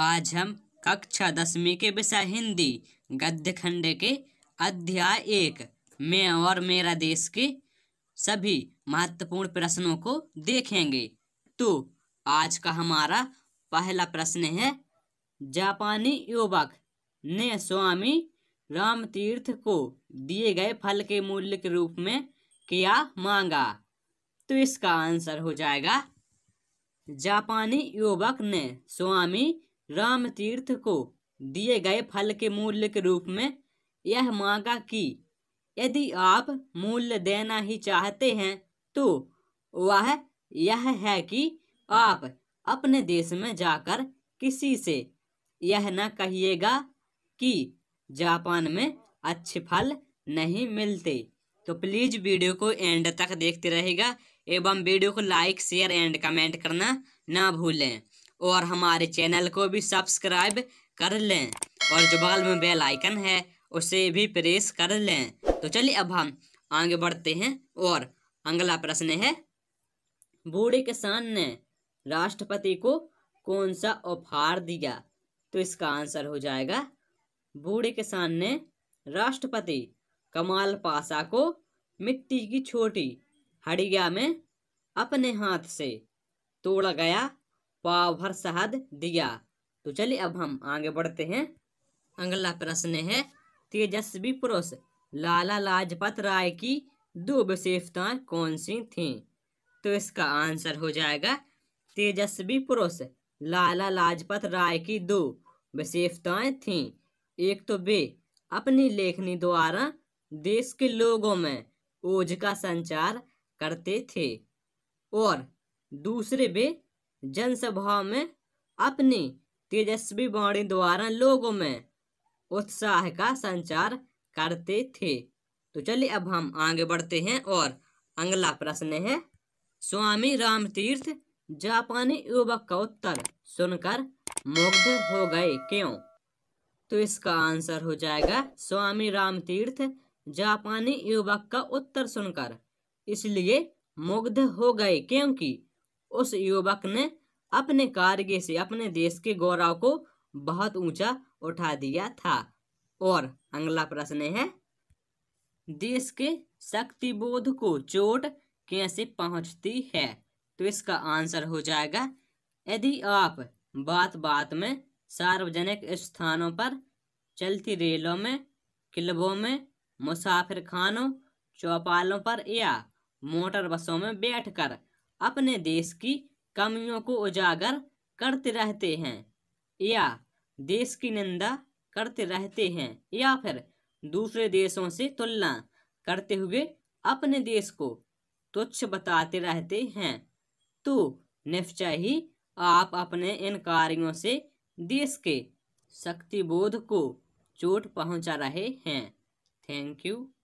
आज हम कक्षा दसवीं के विषय हिंदी गद्य खंड के अध्याय एक में और मेरा देश के सभी महत्वपूर्ण प्रश्नों को देखेंगे तो आज का हमारा पहला प्रश्न है जापानी युवक ने स्वामी राम तीर्थ को दिए गए फल के मूल्य के रूप में क्या मांगा तो इसका आंसर हो जाएगा जापानी युवक ने स्वामी राम तीर्थ को दिए गए फल के मूल्य के रूप में यह मांगा कि यदि आप मूल्य देना ही चाहते हैं तो वह यह है कि आप अपने देश में जाकर किसी से यह न कहिएगा कि जापान में अच्छे फल नहीं मिलते तो प्लीज़ वीडियो को एंड तक देखते रहेगा एवं वीडियो को लाइक शेयर एंड कमेंट करना ना भूलें और हमारे चैनल को भी सब्सक्राइब कर लें और जो बगल में बेल आइकन है उसे भी प्रेस कर लें तो चलिए अब हम आगे बढ़ते हैं और अगला प्रश्न है बूढ़े किसान ने राष्ट्रपति को कौन सा उपहार दिया तो इसका आंसर हो जाएगा बूढ़े किसान ने राष्ट्रपति कमाल पासा को मिट्टी की छोटी हड़िया में अपने हाथ से तोड़ा गया पावर शहद दिया तो चलिए अब हम आगे बढ़ते हैं अगला प्रश्न है तेजस्वी पुरुष लाला लाजपत राय की दो विशेषताएं कौन सी थीं तो इसका आंसर हो जाएगा तेजस्वी पुरुष लाला लाजपत राय की दो विशेषताएं थीं एक तो वे अपनी लेखनी द्वारा देश के लोगों में ओझ का संचार करते थे और दूसरे वे जनसभा में अपनी तेजस्वी वाणी द्वारा लोगों में उत्साह का संचार करते थे तो चलिए अब हम आगे बढ़ते हैं और अगला प्रश्न है स्वामी राम तीर्थ जापानी युवक का उत्तर सुनकर मुग्ध हो गए क्यों तो इसका आंसर हो जाएगा स्वामी रामतीर्थ जापानी युवक का उत्तर सुनकर इसलिए मुग्ध हो गए क्योंकि उस युवक ने अपने कार्य से अपने देश के गौरव को बहुत ऊंचा उठा दिया था और अगला प्रश्न है देश के बोध को चोट कैसे पहुंचती है तो इसका आंसर हो जाएगा यदि आप बात बात में सार्वजनिक स्थानों पर चलती रेलों में क्लबों में मुसाफिर खानों चौपालों पर या मोटर बसों में बैठकर अपने देश की कमियों को उजागर करते रहते हैं या देश की निंदा करते रहते हैं या फिर दूसरे देशों से तुलना करते हुए अपने देश को तुच्छ बताते रहते हैं तो निश्चय ही आप अपने इन कार्यों से देश के शक्तिबोध को चोट पहुंचा रहे हैं थैंक यू